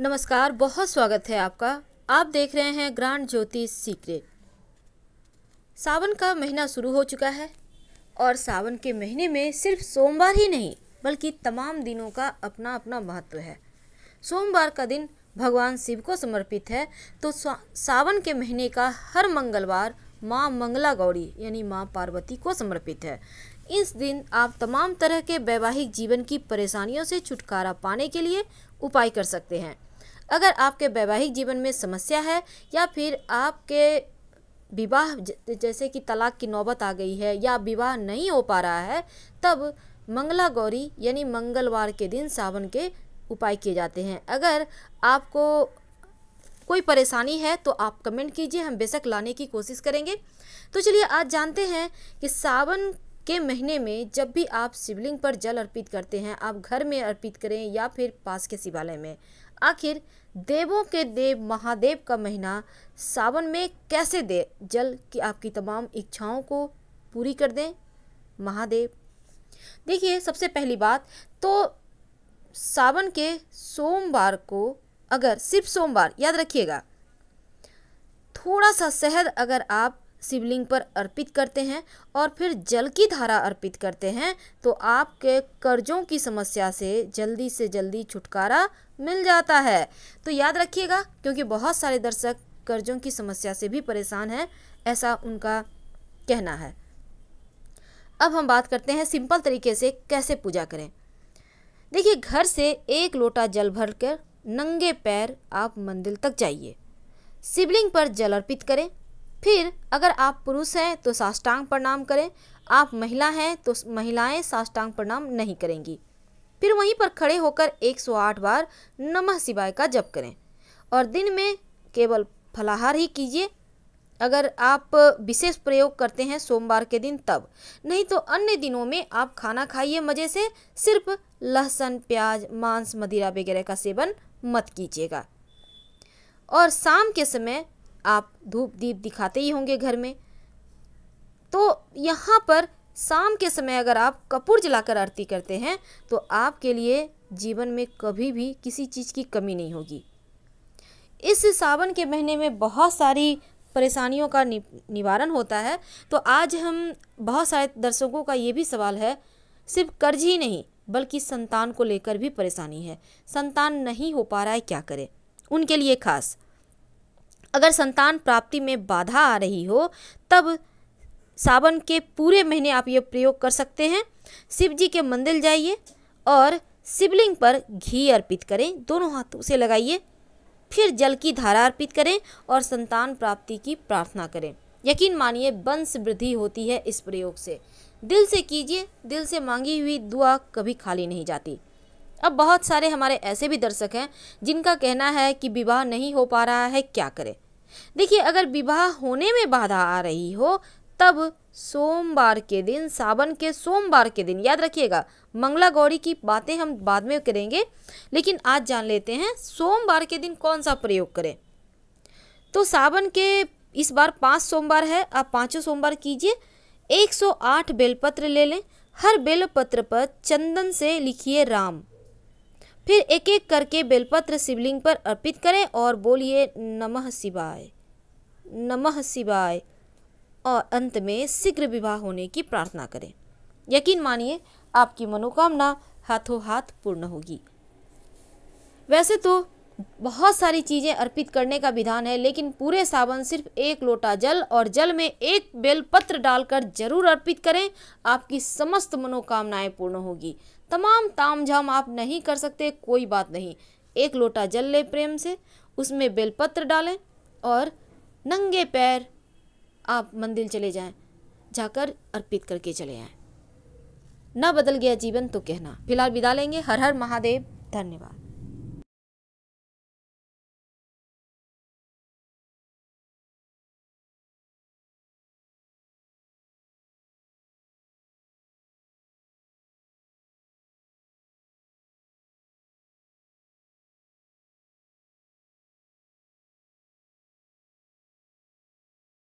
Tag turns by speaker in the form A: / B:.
A: नमस्कार बहुत स्वागत है आपका आप देख रहे हैं ग्रांड ज्योति सीक्रेट सावन का महीना शुरू हो चुका है और सावन के महीने में सिर्फ सोमवार ही नहीं बल्कि तमाम दिनों का अपना अपना महत्व है सोमवार का दिन भगवान शिव को समर्पित है तो सावन के महीने का हर मंगलवार माँ मंगला गौरी यानी माँ पार्वती को समर्पित है इस दिन आप तमाम तरह के वैवाहिक जीवन की परेशानियों से छुटकारा पाने के लिए उपाय कर सकते हैं अगर आपके वैवाहिक जीवन में समस्या है या फिर आपके विवाह जैसे कि तलाक की नौबत आ गई है या विवाह नहीं हो पा रहा है तब मंगला गौरी यानी मंगलवार के दिन सावन के उपाय किए जाते हैं अगर आपको कोई परेशानी है तो आप कमेंट कीजिए हम बेशक लाने की कोशिश करेंगे तो चलिए आज जानते हैं कि सावन के महीने में जब भी आप शिवलिंग पर जल अर्पित करते हैं आप घर में अर्पित करें या फिर पास के शिवालय में आखिर देवों के देव महादेव का महीना सावन में कैसे दे जल कि आपकी तमाम इच्छाओं को पूरी कर दें महादेव देखिए सबसे पहली बात तो सावन के सोमवार को अगर सिर्फ सोमवार याद रखिएगा थोड़ा सा शहद अगर आप शिवलिंग पर अर्पित करते हैं और फिर जल की धारा अर्पित करते हैं तो आपके कर्जों की समस्या से जल्दी से जल्दी छुटकारा मिल जाता है तो याद रखिएगा क्योंकि बहुत सारे दर्शक कर्जों की समस्या से भी परेशान हैं ऐसा उनका कहना है अब हम बात करते हैं सिंपल तरीके से कैसे पूजा करें देखिए घर से एक लोटा जल भर कर नंगे पैर आप मंदिर तक जाइए शिवलिंग पर जल अर्पित करें फिर अगर आप पुरुष हैं तो साष्टांग प्रणाम करें आप महिला हैं तो महिलाएं साष्टांग प्रणाम नहीं करेंगी फिर वहीं पर खड़े होकर 108 बार नमः शिवाय का जप करें और दिन में केवल फलाहार ही कीजिए अगर आप विशेष प्रयोग करते हैं सोमवार के दिन तब नहीं तो अन्य दिनों में आप खाना खाइए मज़े से सिर्फ लहसुन प्याज मांस मदिरा वगैरह का सेवन मत कीजिएगा और शाम के समय आप धूप दीप दिखाते ही होंगे घर में तो यहाँ पर शाम के समय अगर आप कपूर जलाकर आरती करते हैं तो आपके लिए जीवन में कभी भी किसी चीज़ की कमी नहीं होगी इस सावन के महीने में बहुत सारी परेशानियों का नि, निवारण होता है तो आज हम बहुत सारे दर्शकों का ये भी सवाल है सिर्फ कर्ज ही नहीं बल्कि संतान को लेकर भी परेशानी है संतान नहीं हो पा रहा है क्या करें उनके लिए खास अगर संतान प्राप्ति में बाधा आ रही हो तब सावन के पूरे महीने आप ये प्रयोग कर सकते हैं शिव जी के मंदिर जाइए और शिवलिंग पर घी अर्पित करें दोनों हाथों से लगाइए फिर जल की धारा अर्पित करें और संतान प्राप्ति की प्रार्थना करें यकीन मानिए वंश वृद्धि होती है इस प्रयोग से दिल से कीजिए दिल से मांगी हुई दुआ कभी खाली नहीं जाती अब बहुत सारे हमारे ऐसे भी दर्शक हैं जिनका कहना है कि विवाह नहीं हो पा रहा है क्या करें देखिए अगर विवाह होने में बाधा आ रही हो तब सोमवार के दिन सावन के सोमवार के दिन याद रखिएगा मंगला गौरी की बातें हम बाद में करेंगे लेकिन आज जान लेते हैं सोमवार के दिन कौन सा प्रयोग करें तो सावन के इस बार पांच सोमवार है आप पांचों सोमवार कीजिए 108 बेलपत्र ले लें हर बेलपत्र पर चंदन से लिखिए राम फिर एक एक करके बेलपत्र शिवलिंग पर अर्पित करें और बोलिए नमः शिवाय नमः शिवाय और अंत में शीघ्र विवाह होने की प्रार्थना करें यकीन मानिए आपकी मनोकामना हाथों हाथ पूर्ण होगी वैसे तो बहुत सारी चीज़ें अर्पित करने का विधान है लेकिन पूरे सावन सिर्फ एक लोटा जल और जल में एक बेलपत्र डालकर जरूर अर्पित करें आपकी समस्त मनोकामनाएं पूर्ण होगी तमाम ताम झाम आप नहीं कर सकते कोई बात नहीं एक लोटा जल ले प्रेम से उसमें बेलपत्र डालें और नंगे पैर आप मंदिर चले जाएं जाकर अर्पित करके चले आए न बदल गया जीवन तो कहना फिलहाल विदा लेंगे हर हर महादेव धन्यवाद